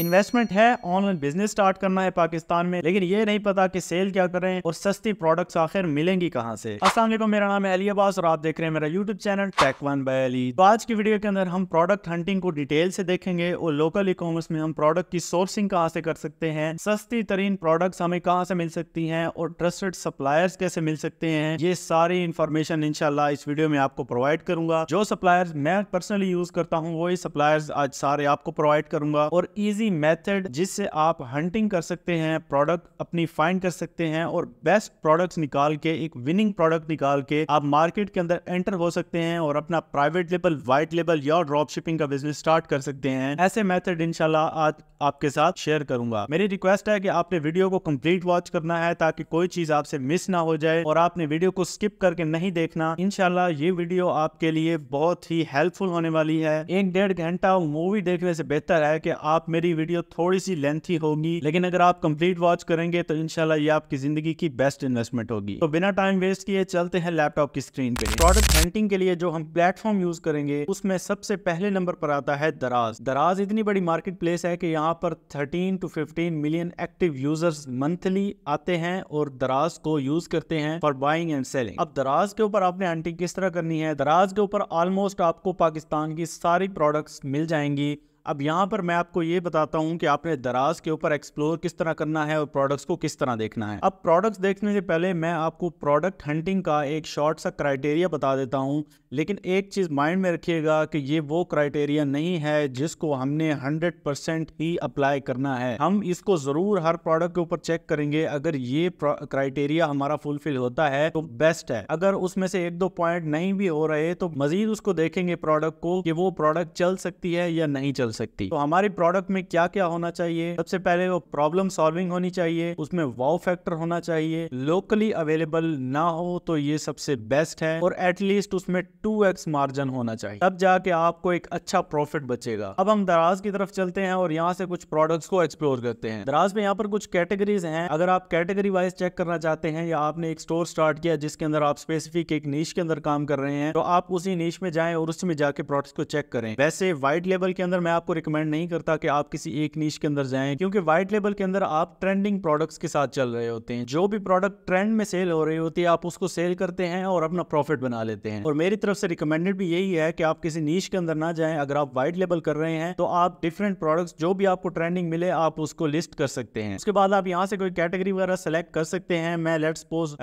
investment है online business start करना है पाकिस्तान में लेकिन ये नहीं पता कि सेल क्या करें और सस्ती प्रोडक्ट्स आखिर मिलेंगी कहां से वालेकुम मेरा नाम है अली अब्बास और आप देख रहे हैं मेरा YouTube channel tech one by Ali तो आज की वीडियो के अंदर हम प्रोडक्ट हंटिंग को डिटेल से देखेंगे और लोकल ई कॉमर्स में हम प्रोडक्ट की सोर्सिंग कहाँ से कर सकते हैं सस्ती तरीन प्रोडक्ट हमें कहाँ से मिल सकती है और ट्रस्टेड सप्लायर्स कैसे मिल सकते हैं ये सारी इन्फॉर्मेशन इनशाला इस वीडियो में आपको प्रोवाइड करूंगा जो सप्लायर्स मैं पर्सनली यूज करता हूँ वही सप्लायर्स आज सारे आपको प्रोवाइड करूंगा और इजी इजी मेथड जिससे आप हंटिंग कर सकते हैं प्रोडक्ट अपनी फाइंड कर सकते हैं और बेस्ट प्रोडक्ट्स निकाल के एक विनिंग प्रोडक्ट निकाल के आप मार्केट के अंदर एंटर हो सकते हैं और अपना प्राइवेट लेबल व्हाइट लेबल या ड्रॉप शिपिंग का बिजनेस स्टार्ट कर सकते हैं ऐसे मेथड इनशाला आज आपके साथ शेयर करूंगा मेरी रिक्वेस्ट है कि आपने वीडियो को कंप्लीट वॉच करना है ताकि कोई चीज आपसे मिस ना हो जाए और आपने वीडियो को स्किप करके नहीं देखना इनशाला ये वीडियो आपके लिए बहुत ही हेल्पफुल होने वाली है एक डेढ़ घंटा मूवी देखने से बेहतर है कि आप मेरी पूरी वीडियो थोड़ी सी लेंथी होगी लेकिन अगर आप कंप्लीट वॉच करेंगे तो इनशाला ये आपकी जिंदगी की बेस्ट इन्वेस्टमेंट होगी तो बिना टाइम वेस्ट किए चलते हैं लैपटॉप की स्क्रीन पे प्रोडक्ट हंटिंग के लिए जो हम प्लेटफॉर्म यूज करेंगे उसमें सबसे पहले नंबर पर आता है दराज दराज इतनी बड़ी मार्केट प्लेस है की यहाँ पर thirteen to fifteen million active users monthly आते हैं और दराज को यूज करते हैं फॉर बाइंग एंड सेलिंग अब दराज के ऊपर आपने हंटिंग किस तरह करनी है दराज के ऊपर ऑलमोस्ट आपको पाकिस्तान की सारी प्रोडक्ट्स मिल जाएंगी अब यहाँ पर मैं आपको ये बताता हूँ कि आपने दराज के ऊपर एक्सप्लोर किस तरह करना है और प्रोडक्ट्स को किस तरह देखना है अब प्रोडक्ट्स देखने से पहले मैं आपको प्रोडक्ट हंटिंग का एक शॉर्ट सा क्राइटेरिया बता देता हूँ लेकिन एक चीज़ माइंड में रखिएगा कि ये वो क्राइटेरिया नहीं है जिसको हमने हंड्रेड परसेंट ही अप्लाई करना है हम इसको ज़रूर हर प्रोडक्ट के ऊपर चेक करेंगे अगर ये क्राइटेरिया हमारा फुलफिल होता है तो बेस्ट है अगर उसमें से एक दो पॉइंट नहीं भी हो रहे तो मज़ीद उसको देखेंगे प्रोडक्ट को कि वो प्रोडक्ट चल सकती है या नहीं चल बदल सकती तो हमारे प्रोडक्ट में क्या क्या होना चाहिए सबसे पहले वो प्रॉब्लम सॉल्विंग होनी चाहिए उसमें वाव फैक्टर होना चाहिए लोकली अवेलेबल ना हो तो ये सबसे बेस्ट है और एटलीस्ट उसमें टू एक्स मार्जिन होना चाहिए तब जाके आपको एक अच्छा प्रॉफिट बचेगा अब हम दराज की तरफ चलते हैं और यहाँ से कुछ प्रोडक्ट्स को एक्सप्लोर करते हैं दराज में यहाँ पर कुछ कैटेगरीज हैं अगर आप कैटेगरी वाइज चेक करना चाहते हैं या आपने एक स्टोर स्टार्ट किया जिसके अंदर आप स्पेसिफिक एक नीच के अंदर काम कर रहे हैं तो आप उसी नीच में जाए और उसमें जाके प्रोडक्ट्स को चेक करें वैसे व्हाइट लेवल के अंदर मैं आपको रिकमेंड नहीं करता कि आप किसी एक नीच के अंदर जाएं क्योंकि वाइट लेबल के अंदर आप ट्रेंडिंग प्रोडक्ट्स के साथ चल रहे होते हैं जो भी प्रोडक्ट ट्रेंड में सेल हो रही होती है आप उसको सेल करते हैं और अपना प्रॉफिट बना लेते हैं और मेरी तरफ से रिकमेंडेड भी यही है कि आप किसी नीच के अंदर ना जाए अगर आप व्हाइट लेबल कर रहे हैं तो आप डिफरेंट प्रोडक्ट्स जो भी आपको ट्रेंडिंग मिले आप उसको लिस्ट कर सकते हैं उसके बाद आप यहाँ से कोई कैटेगरी वगैरह सेलेक्ट कर सकते हैं मैं let suppose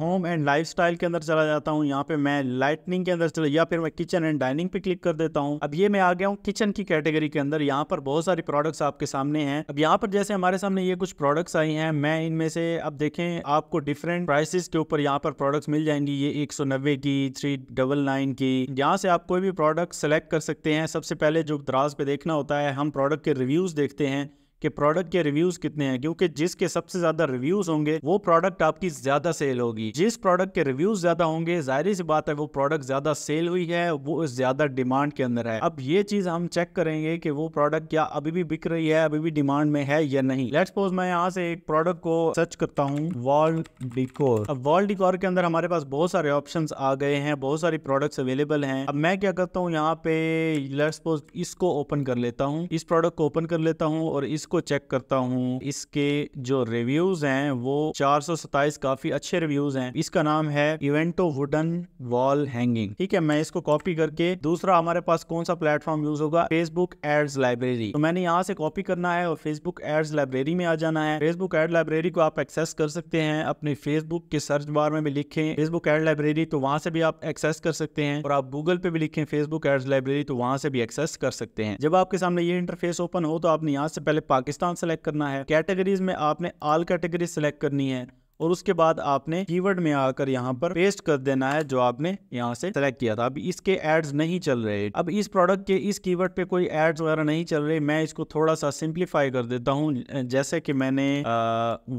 home and life के अंदर चला जाता हूँ यहाँ पे मैं लाइटनिंग के अंदर चला या फिर मैं किचन एंड डाइनिंग पे क्लिक कर देता हूँ अब ये मैं आ गया हूँ किचन की कैटेगरी कैटेगरी के अंदर यहाँ पर बहुत सारे प्रोडक्ट्स आपके सामने हैं अब यहाँ पर जैसे हमारे सामने ये कुछ प्रोडक्ट्स आई हैं मैं इनमें से अब देखें आपको डिफरेंट प्राइसेस के ऊपर यहाँ पर प्रोडक्ट्स मिल जाएंगी ये एक सौ नब्बे की थ्री डबल नाइन की यहाँ से आप कोई भी प्रोडक्ट सेलेक्ट कर सकते हैं सबसे पहले जो द्रास पे देखना होता है हम प्रोडक्ट के रिव्यूज देखते हैं कि प्रोडक्ट के रिव्यूज कितने हैं क्योंकि जिसके सबसे ज्यादा रिव्यूज होंगे वो प्रोडक्ट आपकी ज्यादा सेल होगी जिस प्रोडक्ट के रिव्यूज ज्यादा होंगे जाहिर सी बात है वो प्रोडक्ट ज्यादा सेल हुई है वो ज्यादा डिमांड के अंदर है अब ये चीज हम चेक करेंगे कि वो प्रोडक्ट क्या अभी भी बिक रही है अभी भी डिमांड में है या नहीं लेट्स सपोज मैं यहाँ से एक प्रोडक्ट को सर्च करता हूँ वॉल डिकोर अब वॉल डिकोर के अंदर हमारे पास बहुत सारे ऑप्शन आ गए हैं बहुत सारी प्रोडक्ट अवेलेबल है अब मैं क्या करता हूँ यहाँ पे लेट्स सपोज इसको ओपन कर लेता हूँ इस प्रोडक्ट को ओपन कर लेता हूँ और इस इसको चेक करता हूँ इसके जो रिव्यूज हैं वो चार काफी अच्छे रिव्यूज हैं इसका नाम है इवेंटो वुडन वॉल हैंगिंग ठीक है मैं इसको कॉपी करके दूसरा हमारे पास कौन सा प्लेटफॉर्म यूज होगा फेसबुक एड्स लाइब्रेरी तो मैंने यहाँ से कॉपी करना है और फेसबुक एड्स लाइब्रेरी में आ जाना है फेसबुक एड लाइब्रेरी को आप एक्सेस कर सकते हैं अपने फेसबुक के सर्च बार में भी लिखे फेसबुक एड लाइब्रेरी तो वहां से भी आप एक्सेस कर सकते हैं और आप गूगल पे भी लिखे फेसबुक एड्स लाइब्रेरी तो वहां से भी एक्सेस कर सकते हैं जब आपके सामने ये इंटरफेस ओपन हो तो आपने यहाँ से पहले पाकिस्तान सेलेक्ट करना है कैटेगरीज में आपने ऑल कैटेगरी सेलेक्ट करनी है और उसके बाद आपने कीवर्ड में आकर यहाँ पर पेस्ट कर देना है जो आपने यहाँ से सेलेक्ट किया था अब इसके एड्स नहीं चल रहे अब इस प्रोडक्ट के इस कीवर्ड पे कोई एड्स वगैरह नहीं चल रहे मैं इसको थोड़ा सा सिंप्लीफाई कर देता हूँ जैसे कि मैंने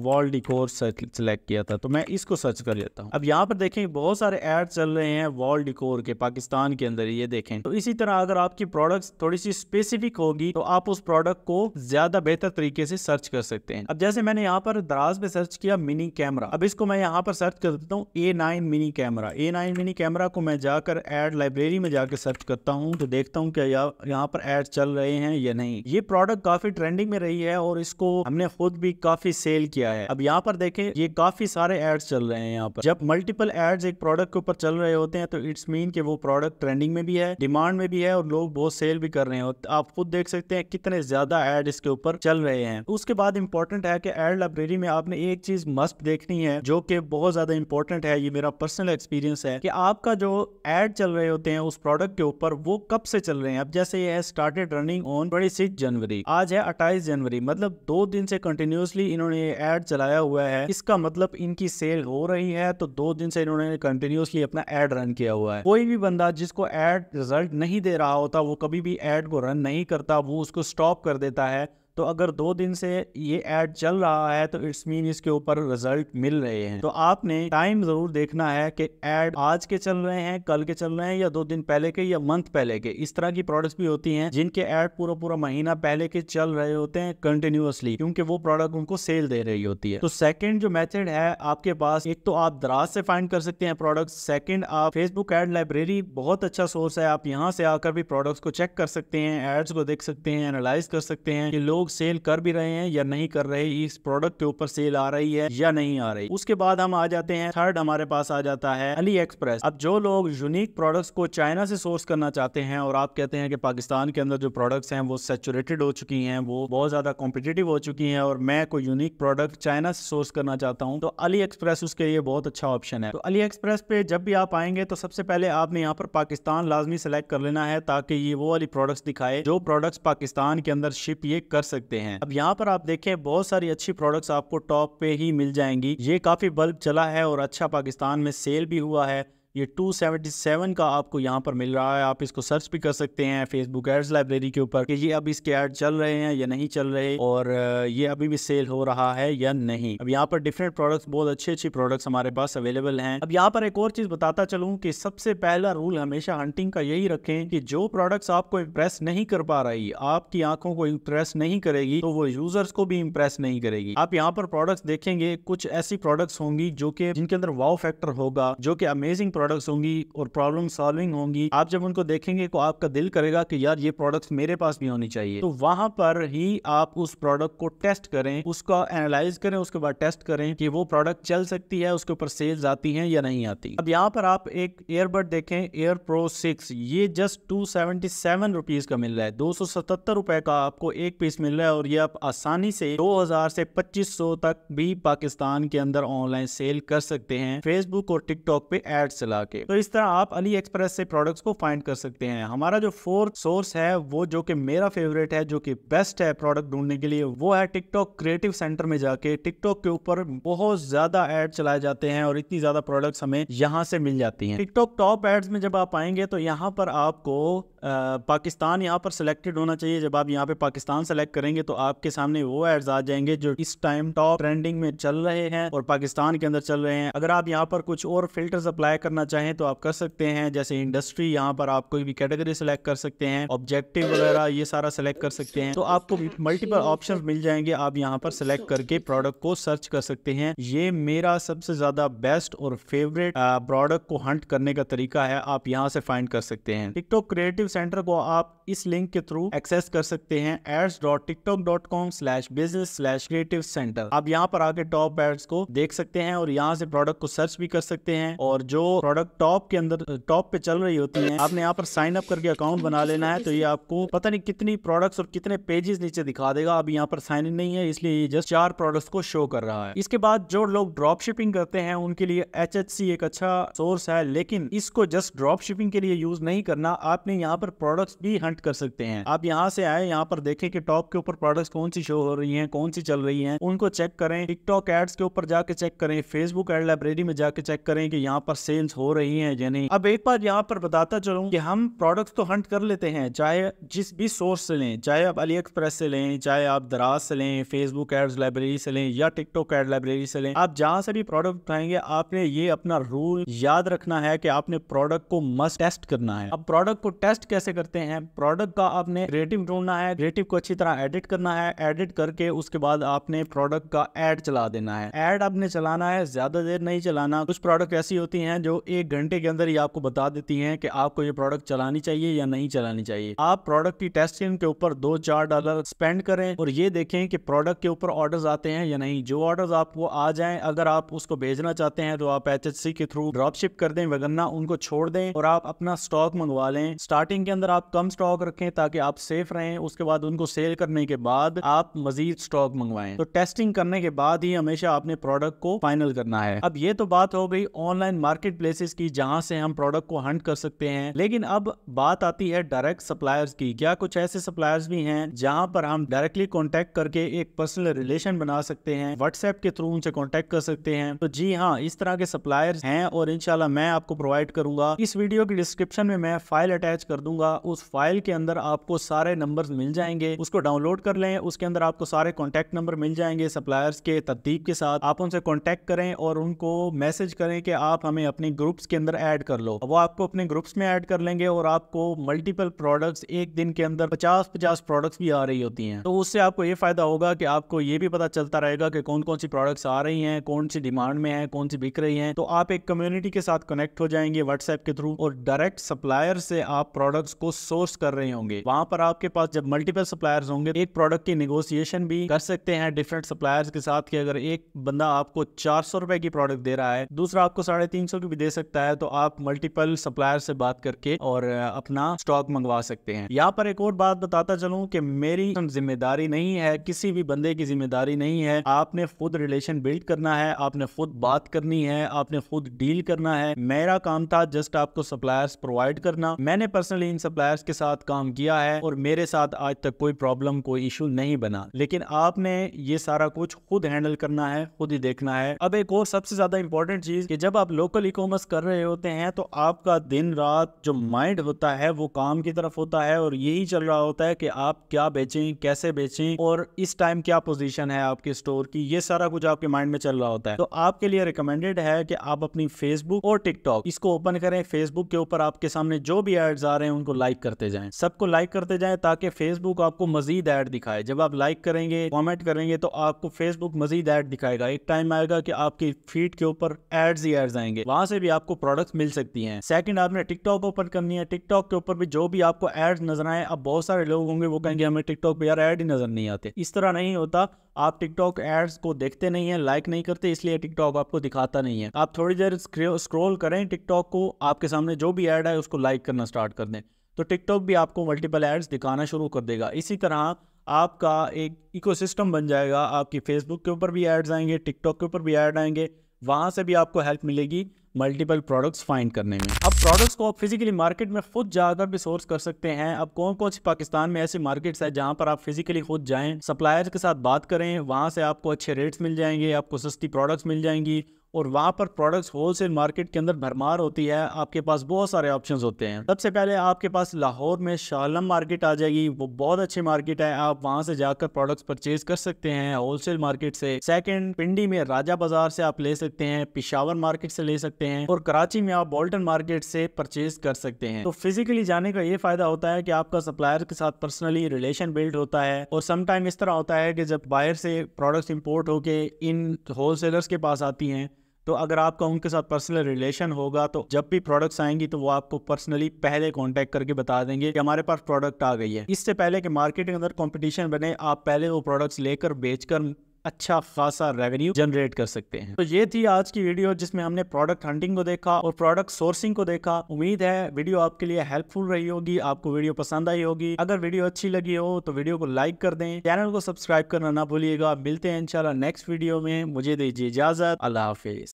वॉल डिकोर सेलेक्ट किया था तो मैं इसको सर्च कर लेता हूँ अब यहाँ पर देखें बहुत सारे एड्स चल रहे हैं वॉल डिकोर के पाकिस्तान के अंदर ये देखें तो इसी तरह अगर आपकी प्रोडक्ट थोड़ी सी स्पेसिफिक होगी तो आप उस प्रोडक्ट को ज्यादा बेहतर तरीके से सर्च कर सकते हैं अब जैसे मैंने यहाँ पर दराज पे सर्च किया मिनी कैम कैमरा अब इसको मैं यहाँ पर सर्च कर देता हूँ A nine mini camera A nine mini camera को मैं जाकर एड लाइब्रेरी में जाकर सर्च करता हूँ तो देखता हूँ क्या यहाँ पर एड चल रहे हैं या नहीं ये प्रोडक्ट काफी ट्रेंडिंग में रही है और इसको हमने खुद भी काफी सेल किया है अब यहाँ पर देखे ये काफी सारे एड्स चल रहे हैं यहाँ पर जब मल्टीपल एड्स एक प्रोडक्ट के ऊपर चल रहे होते हैं तो इट्स मीन के वो प्रोडक्ट ट्रेंडिंग में भी है डिमांड में भी है और लोग बहुत सेल भी कर रहे हैं आप खुद देख सकते हैं कितने ज्यादा एड इसके ऊपर चल रहे हैं उसके बाद इंपॉर्टेंट है कि एड लाइब्रेरी में आपने एक चीज मस्ट देख देखनी है जो कि बहुत ज्यादा इंपॉर्टेंट है ये मेरा पर्सनल एक्सपीरियंस है कि आपका जो एड चल रहे होते हैं उस प्रोडक्ट के ऊपर वो कब से चल रहे हैं अब जैसे ये स्टार्टेड रनिंग ऑन ट्वेंटी जनवरी आज है अट्ठाईस जनवरी मतलब दो दिन से कंटिन्यूसली इन्होंने ये एड चलाया हुआ है इसका मतलब इनकी सेल हो रही है तो दो दिन से इन्होंने कंटिन्यूसली अपना एड रन किया हुआ है कोई भी बंदा जिसको एड रिजल्ट नहीं दे रहा होता वो कभी भी एड को रन नहीं करता वो उसको स्टॉप कर देता है तो अगर दो दिन से ये एड चल रहा है तो इट्स मीन इसके ऊपर रिजल्ट मिल रहे हैं तो आपने टाइम जरूर देखना है कि एड आज के चल रहे हैं कल के चल रहे हैं या दो दिन पहले के या मंथ पहले के इस तरह की प्रोडक्ट्स भी होती हैं जिनके एड पूरा पूरा महीना पहले के चल रहे होते हैं कंटिन्यूसली क्योंकि वो प्रोडक्ट उनको सेल दे रही होती है तो सेकेंड जो मेथड है आपके पास एक तो आप दराज से फाइंड कर सकते हैं प्रोडक्ट सेकेंड आप फेसबुक एड लाइब्रेरी बहुत अच्छा सोर्स है आप यहाँ से आकर भी प्रोडक्ट्स को चेक कर सकते हैं एड्स को देख सकते हैं एनालाइज कर सकते हैं कि लोग लोग सेल कर भी रहे हैं या नहीं कर रहे इस प्रोडक्ट के ऊपर सेल आ रही है या नहीं आ रही उसके बाद हम आ जाते हैं थर्ड हमारे पास आ जाता है अली एक्सप्रेस अब जो लोग यूनिक प्रोडक्ट्स को चाइना से सोर्स करना चाहते हैं और आप कहते हैं कि पाकिस्तान के अंदर जो प्रोडक्ट्स हैं वो सेचुरेटेड हो चुकी हैं वो बहुत ज्यादा कॉम्पिटेटिव हो चुकी हैं और मैं कोई यूनिक प्रोडक्ट चाइना से सोर्स करना चाहता हूँ तो अली एक्सप्रेस उसके लिए बहुत अच्छा ऑप्शन है तो अली एक्सप्रेस पे जब भी आप आएंगे तो सबसे पहले आपने यहाँ पर पाकिस्तान लाजमी सेलेक्ट कर लेना है ताकि ये वो वाली प्रोडक्ट्स दिखाए जो प्रोडक्ट्स पाकिस्तान के अंदर शिप ये कर सके सकते हैं अब यहाँ पर आप देखें बहुत सारी अच्छी प्रोडक्ट्स आपको टॉप पे ही मिल जाएंगी ये काफी बल्ब चला है और अच्छा पाकिस्तान में सेल भी हुआ है ये 277 का आपको यहाँ पर मिल रहा है आप इसको सर्च भी कर सकते हैं फेसबुक एड्स लाइब्रेरी के ऊपर कि ये अब इसके एड चल रहे हैं या नहीं चल रहे और ये अभी भी सेल हो रहा है या नहीं अब यहाँ पर डिफरेंट प्रोडक्ट्स बहुत अच्छे अच्छे प्रोडक्ट्स हमारे पास अवेलेबल हैं अब यहाँ पर एक और चीज बताता चलू की सबसे पहला रूल हमेशा हंटिंग का यही रखे की जो प्रोडक्ट आपको इम्प्रेस नहीं कर पा रही आपकी आंखों को इम्प्रेस नहीं करेगी तो वो यूजर्स को भी इम्प्रेस नहीं करेगी आप यहाँ पर प्रोडक्ट देखेंगे कुछ ऐसी प्रोडक्ट्स होंगी जो कि जिनके अंदर वाव फैक्टर होगा जो कि अमेजिंग प्रोडक्ट प्रोडक्ट्स होंगी और प्रॉब्लम सॉल्विंग होंगी आप जब उनको देखेंगे तो आपका दिल करेगा कि यार ये प्रोडक्ट मेरे पास भी होनी चाहिए तो वहां पर ही आप उस प्रोडक्ट को टेस्ट करें उसका एनालाइज करें उसके बाद टेस्ट करें कि वो प्रोडक्ट चल सकती है उसके ऊपर सेल्स आती है या नहीं आती अब यहाँ पर आप एक एयरबड देखें एयर प्रो सिक्स ये just two seventy seven rupees का मिल रहा है दो सौ रुपए का आपको एक पीस मिल रहा है और ये आप आसानी से दो हजार से पच्चीस सौ तक भी पाकिस्तान के अंदर ऑनलाइन सेल कर सकते हैं फेसबुक और टिकटॉक पे एड्स चला के तो इस तरह आप अली एक्सप्रेस से प्रोडक्ट्स को फाइंड कर सकते हैं हमारा जो फोर्थ सोर्स है वो जो कि मेरा फेवरेट है जो कि बेस्ट है प्रोडक्ट ढूंढने के लिए वो है टिकटॉक क्रिएटिव सेंटर में जाके टिकटॉक के ऊपर बहुत ज्यादा एड चलाए जाते हैं और इतनी ज्यादा प्रोडक्ट्स हमें यहाँ से मिल जाती हैं टिकटॉक टॉप एड्स में जब आप आएंगे तो यहाँ पर आपको पाकिस्तान यहाँ पर सिलेक्टेड होना चाहिए जब आप यहाँ पे पाकिस्तान सेलेक्ट करेंगे तो आपके सामने वो एड्स आ जाएंगे जो इस टाइम टॉप ट्रेंडिंग में चल रहे हैं और पाकिस्तान के अंदर चल रहे हैं अगर आप यहाँ पर कुछ और फिल्टर्स अप्लाई करना चाहें तो आप कर सकते हैं जैसे इंडस्ट्री यहाँ पर आप कोई भी कैटेगरी सेलेक्ट कर सकते हैं ऑब्जेक्टिव वगैरह ये सारा सेलेक्ट कर सकते हैं तो आपको मल्टीपल ऑप्शन मिल जाएंगे आप यहाँ पर सेलेक्ट करके प्रोडक्ट को सर्च कर सकते हैं ये मेरा सबसे ज्यादा बेस्ट और फेवरेट प्रोडक्ट को हंट करने का तरीका है आप यहाँ से फाइंड कर सकते हैं टिकटॉक क्रिएटिव सेंटर को आप इस लिंक के थ्रू एक्सेस कर सकते हैं ads dot TikTok dot com slash business slash creative center आप यहाँ पर आके टॉप एड्स को देख सकते हैं और यहाँ से प्रोडक्ट को सर्च भी कर सकते हैं और जो प्रोडक्ट टॉप के अंदर टॉप पे चल रही होती है आपने यहाँ पर साइन अप करके अकाउंट बना लेना है तो ये आपको पता नहीं कितनी प्रोडक्ट्स और कितने पेजेस नीचे दिखा देगा अभी यहाँ पर साइन इन नहीं है इसलिए ये जस्ट चार प्रोडक्ट्स को शो कर रहा है इसके बाद जो लोग ड्रॉप शिपिंग करते हैं उनके लिए एच एक अच्छा सोर्स है लेकिन इसको जस्ट ड्रॉप शिपिंग के लिए यूज नहीं करना आपने यहाँ यहाँ पर प्रोडक्ट्स भी हंट कर सकते हैं आप यहाँ से आए यहाँ पर देखें कि टॉप के ऊपर प्रोडक्ट्स कौन सी शो हो रही हैं कौन सी चल रही हैं उनको चेक करें टिकटॉक एड्स के ऊपर जाके चेक करें फेसबुक एड लाइब्रेरी में जाके चेक करें कि यहाँ पर सेल्स हो रही है या नहीं अब एक बार यहाँ पर बताता चलू की हम प्रोडक्ट तो हंट कर लेते हैं चाहे जिस भी सोर्स से लें चाहे आप अली एक्सप्रेस से लें चाहे आप दराज से लें फेसबुक एड्स लाइब्रेरी से लें या टिकटॉक एड लाइब्रेरी से लें आप जहाँ से भी प्रोडक्ट उठाएंगे आपने ये अपना रूल याद रखना है कि आपने प्रोडक्ट को मस्ट टेस्ट करना है अब प्रोडक्ट को टेस्ट कैसे करते हैं प्रोडक्ट का आपने क्रिएटिव ढूंढना है क्रिएटिव को अच्छी तरह एडिट करना है एडिट करके उसके बाद आपने प्रोडक्ट का एड चला देना है एड आपने चलाना है ज्यादा देर नहीं चलाना कुछ प्रोडक्ट ऐसी होती है जो एक घंटे के अंदर ही आपको बता देती है कि आपको ये प्रोडक्ट चलानी चाहिए या नहीं चलानी चाहिए आप प्रोडक्ट की टेस्टिंग के ऊपर दो चार डॉलर स्पेंड करें और ये देखें कि प्रोडक्ट के ऊपर ऑर्डर्स आते हैं या नहीं जो ऑर्डर्स आपको आ जाएं अगर आप उसको भेजना चाहते हैं तो आप एच के थ्रू ड्रॉपशिप कर दें वगरना उनको छोड़ दें और आप अपना स्टॉक मंगवा लें स्टार्टिंग स्टार्टिंग के अंदर आप कम स्टॉक रखें ताकि आप सेफ रहें उसके बाद उनको सेल करने के बाद आप मजीद स्टॉक मंगवाएं तो टेस्टिंग करने के बाद ही हमेशा आपने प्रोडक्ट को फाइनल करना है अब ये तो बात हो गई ऑनलाइन मार्केट प्लेसेस की जहाँ से हम प्रोडक्ट को हंट कर सकते हैं लेकिन अब बात आती है डायरेक्ट सप्लायर्स की क्या कुछ ऐसे सप्लायर्स भी हैं जहाँ पर हम डायरेक्टली कॉन्टेक्ट करके एक पर्सनल रिलेशन बना सकते हैं व्हाट्सएप के थ्रू उनसे कॉन्टेक्ट कर सकते हैं तो जी हाँ इस तरह के सप्लायर्स हैं और इनशाला मैं आपको प्रोवाइड करूंगा इस वीडियो की डिस्क्रिप्शन में मैं फाइल अटैच कर दूंगा दूंगा उस फाइल के अंदर आपको सारे नंबर मिल जाएंगे उसको डाउनलोड कर लें उसके अंदर आपको सारे कॉन्टैक्ट नंबर मिल जाएंगे सप्लायर्स के तरतीब के साथ आप उनसे कॉन्टैक्ट करें और उनको मैसेज करें कि आप हमें अपने ग्रुप्स के अंदर ऐड कर लो वो आपको अपने ग्रुप्स में ऐड कर लेंगे और आपको मल्टीपल प्रोडक्ट्स एक दिन के अंदर पचास पचास प्रोडक्ट्स भी आ रही होती हैं तो उससे आपको ये फायदा होगा कि आपको ये भी पता चलता रहेगा कि कौन कौन सी प्रोडक्ट्स आ रही हैं कौन सी डिमांड में है कौन सी बिक रही है तो आप एक कम्युनिटी के साथ कनेक्ट हो जाएंगे व्हाट्सएप के थ्रू और डायरेक्ट सप्लायर से आप प्रोडक्ट प्रोडक्ट्स को सोर्स कर रहे होंगे वहां पर आपके पास जब मल्टीपल सप्लायर्स होंगे एक प्रोडक्ट की निगोसिएशन भी कर सकते हैं डिफरेंट सप्लायर्स के साथ कि अगर एक बंदा आपको चार सौ रुपए की प्रोडक्ट दे रहा है दूसरा आपको साढ़े तीन सौ की भी दे सकता है तो आप मल्टीपल सप्लायर से बात करके और अपना स्टॉक मंगवा सकते हैं यहाँ पर एक और बात बताता चलूँ की मेरी जिम्मेदारी नहीं है किसी भी बंदे की जिम्मेदारी नहीं है आपने खुद रिलेशन बिल्ड करना है आपने खुद बात करनी है आपने खुद डील करना है मेरा काम था जस्ट आपको सप्लायर्स प्रोवाइड करना मैंने पर्सनली इन सप्लायर्स के साथ काम किया है और मेरे साथ आज तक कोई प्रॉब्लम कोई इशू नहीं बना लेकिन आपने ये सारा कुछ खुद हैंडल करना है खुद ही देखना है अब एक और सबसे ज्यादा इंपॉर्टेंट चीज कि जब आप लोकल ई कॉमर्स कर रहे होते हैं तो आपका दिन रात जो माइंड होता है वो काम की तरफ होता है और यही चल रहा होता है कि आप क्या बेचें कैसे बेचें और इस टाइम क्या पोजीशन है आपके स्टोर की ये सारा कुछ आपके माइंड में चल रहा होता है तो आपके लिए रिकमेंडेड है कि आप अपनी फेसबुक और टिकटॉक इसको ओपन करें फेसबुक के ऊपर आपके सामने जो भी एड्स आ रहे हैं करें उनको लाइक करते जाएं सबको लाइक करते जाएं ताकि फेसबुक आपको मजीद ऐड दिखाए जब आप लाइक करेंगे कमेंट करेंगे तो आपको फेसबुक मजीद ऐड दिखाएगा एक टाइम आएगा कि आपकी फीड के ऊपर एड्स ही एड्स आएंगे वहां से भी आपको प्रोडक्ट मिल सकती है सेकंड आपने टिकटॉक ओपन करनी है टिकटॉक के ऊपर भी जो भी आपको एड्स नजर आए अब बहुत सारे लोग होंगे वो कहेंगे हमें टिकटॉक पर यार एड ही नजर नहीं आते इस तरह नहीं होता आप टिकटॉक एड्स को देखते नहीं है लाइक नहीं करते इसलिए टिकटॉक आपको दिखाता नहीं है आप थोड़ी देर स्क्रॉल करें टिकटॉक को आपके सामने जो भी ऐड है उसको लाइक करना स्टार्ट कर दें तो टिकटॉक भी आपको मल्टीपल एड्स दिखाना शुरू कर देगा इसी तरह आपका एक इकोसिस्टम बन जाएगा आपकी फेसबुक के ऊपर भी एड्स आएंगे टिकटॉक के ऊपर भी ऐड आएंगे वहाँ से भी आपको हेल्प मिलेगी मल्टीपल प्रोडक्ट्स फाइंड करने में अब प्रोडक्ट्स को आप फिजिकली मार्केट में खुद जाकर भी सोर्स कर सकते हैं अब कौन कौन सी पाकिस्तान में ऐसे मार्केट्स है जहां पर आप फिजिकली खुद जाएं सप्लायर्स के साथ बात करें वहां से आपको अच्छे रेट्स मिल जाएंगे आपको सस्ती प्रोडक्ट्स मिल जाएंगी और वहाँ पर प्रोडक्ट्स होलसेल मार्केट के अंदर भरमार होती है आपके पास बहुत सारे ऑप्शंस होते हैं सबसे पहले आपके पास लाहौर में शालम मार्केट आ जाएगी वो बहुत अच्छी मार्केट है आप वहाँ से जाकर प्रोडक्ट्स परचेज कर सकते हैं होलसेल मार्केट से सेकंड पिंडी में राजा बाजार से आप ले सकते हैं पिशावर मार्केट से ले सकते हैं और कराची में आप बोल्टन मार्केट से परचेज कर सकते हैं तो फिजिकली जाने का ये फायदा होता है कि आपका सप्लायर के साथ पर्सनली रिलेशन बिल्ड होता है और समटाइम इस तरह होता है कि जब बाहर से प्रोडक्ट्स इम्पोर्ट होके इन होलसेलर्स के पास आती हैं तो अगर आपका उनके साथ पर्सनल रिलेशन होगा तो जब भी प्रोडक्ट्स आएंगी तो वो आपको पर्सनली पहले कॉन्टेक्ट करके बता देंगे कि हमारे पास प्रोडक्ट आ गई है इससे पहले कि मार्केट के अंदर कॉम्पिटिशन बने आप पहले वो प्रोडक्ट्स लेकर बेचकर अच्छा खासा रेवेन्यू जनरेट कर सकते हैं तो ये थी आज की वीडियो जिसमें हमने प्रोडक्ट हंटिंग को देखा और प्रोडक्ट सोर्सिंग को देखा उम्मीद है वीडियो आपके लिए हेल्पफुल रही होगी आपको वीडियो पसंद आई होगी अगर वीडियो अच्छी लगी हो तो वीडियो को लाइक कर दें चैनल को सब्सक्राइब करना ना भूलिएगा मिलते हैं इंशाल्लाह नेक्स्ट वीडियो में मुझे दीजिए इजाजत अल्लाह हाफिज